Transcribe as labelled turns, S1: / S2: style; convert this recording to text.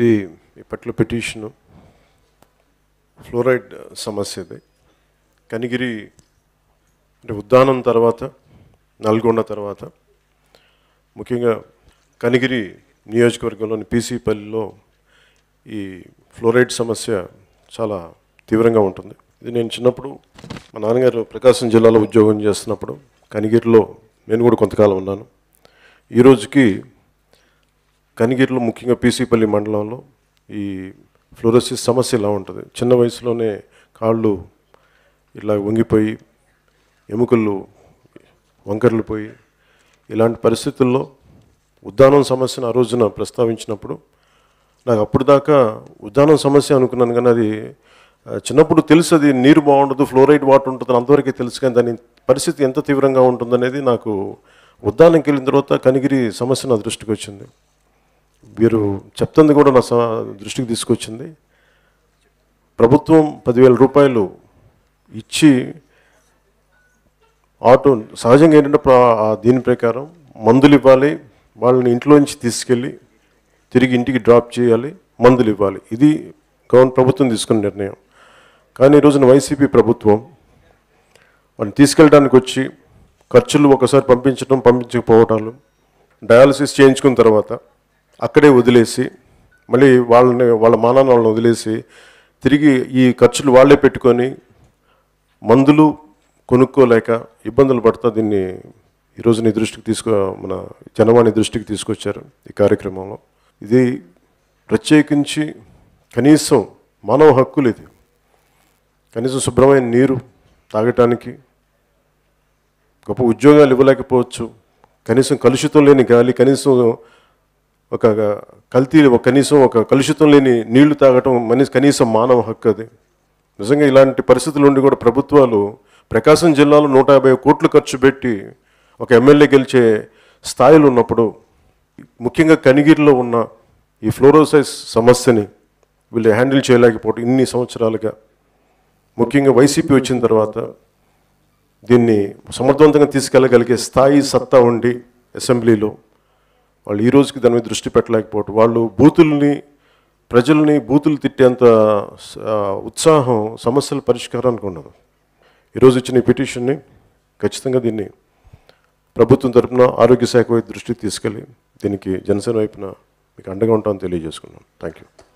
S1: ఇది ఇప్పట్లో petition fluoride సమస్య ఇది కనిగిరి అంటే ఉద్దానం తర్వాత నల్గొండ తర్వాత ముఖ్యంగా కనిగిరి నియోజకవర్గంలోని పీసీపల్లిలో ఈ ఫ్లోరైడ్ సమస్య చాలా తీవ్రంగా ఉంటుంది ఇది నేను చిన్నప్పుడు మా నాన్నగారు ప్రకాశం జిల్లాలో ఉద్యోగం చేస్తున్నప్పుడు కనిగిరిలో నేను కూడా కొంతకాలం ఉన్నాను ఈరోజుకి కనిగిరిలో ముఖ్యంగా పీసీపల్లి మండలంలో ఈ ఫ్లోరోసిస్ సమస్య ఇలా ఉంటుంది చిన్న వయసులోనే కాళ్ళు ఇలా వంగిపోయి ఎముకలు వంకర్లు పోయి ఇలాంటి పరిస్థితుల్లో ఉద్దానం సమస్యను ఆ రోజున ప్రస్తావించినప్పుడు నాకు అప్పుడు దాకా ఉద్దానం సమస్య అనుకున్నాను కానీ అది చిన్నప్పుడు తెలుసు అది నీరు బాగుండదు ఫ్లోరైడ్ వాటర్ ఉంటుంది అంతవరకు తెలుసు కానీ దాని పరిస్థితి ఎంత తీవ్రంగా ఉంటుందనేది నాకు ఉద్దానంకి వెళ్ళిన తర్వాత కనిగిరి సమస్య నా దృష్టికి వచ్చింది మీరు చెప్తుంది కూడా నా దృష్టికి తీసుకొచ్చింది ప్రభుత్వం పదివేల రూపాయలు ఇచ్చి ఆటో సహజంగా ఏంటంటే దీని ప్రకారం మందులు ఇవ్వాలి వాళ్ళని ఇంట్లోంచి తీసుకెళ్ళి తిరిగి ఇంటికి డ్రాప్ చేయాలి మందులు ఇవ్వాలి ఇది గవర్నమెంట్ ప్రభుత్వం తీసుకున్న నిర్ణయం కానీ ఈరోజున వైసీపీ ప్రభుత్వం వాళ్ళని తీసుకెళ్ళడానికి వచ్చి ఖర్చులు ఒకసారి పంపించడం పంపించకపోవటాలు డయాలసిస్ చేయించుకున్న తర్వాత అక్కడే వదిలేసి మళ్ళీ వాళ్ళని వాళ్ళ మానాన్ని వాళ్ళని వదిలేసి తిరిగి ఈ ఖర్చులు వాళ్ళే పెట్టుకొని మందులు కొనుక్కోలేక ఇబ్బందులు పడుతూ దీన్ని ఈరోజు నీ దృష్టికి తీసుకో మన జనవాణి దృష్టికి తీసుకొచ్చారు ఈ కార్యక్రమంలో ఇది ప్రత్యేకించి కనీసం మానవ హక్కులు ఇది కనీసం శుభ్రమైన నీరు తాగటానికి గొప్ప ఉద్యోగాలు ఇవ్వలేకపోవచ్చు కనీసం కలుషితం లేని గాలి కనీసం ఒక కల్తీ కనీసం ఒక కలుషితం లేని నీళ్లు తాగటం మనిషి కనీసం మానవ హక్కు అది నిజంగా ఇలాంటి పరిస్థితులు ఉండి కూడా ప్రభుత్వాలు ప్రకాశం జిల్లాలో నూట యాభై కోట్లు ఖర్చు పెట్టి ఒక ఎమ్మెల్యే గెలిచే స్థాయిలు ఉన్నప్పుడు ముఖ్యంగా కనిగిరిలో ఉన్న ఈ ఫ్లోరోసైజ్ సమస్యని వీళ్ళు హ్యాండిల్ చేయలేకపోవడం ఇన్ని సంవత్సరాలుగా ముఖ్యంగా వైసీపీ వచ్చిన తర్వాత దీన్ని సమర్థవంతంగా తీసుకెళ్ళగలిగే స్థాయి సత్తా ఉండి అసెంబ్లీలో వాళ్ళు ఈ రోజుకి దాని మీద దృష్టి పెట్టలేకపోవటం వాళ్ళు బూతుల్ని ప్రజల్ని బూతులు తిట్టేంత ఉత్సాహం సమస్యల పరిష్కారానికి ఉండదు ఈరోజు ఇచ్చిన ఈ పిటిషన్ని ఖచ్చితంగా దీన్ని ప్రభుత్వం తరఫున ఆరోగ్య శాఖ వైపు దృష్టికి తీసుకెళ్ళి దీనికి జనసేన వైపున మీకు అండగా ఉంటామని తెలియజేసుకున్నాం థ్యాంక్ యూ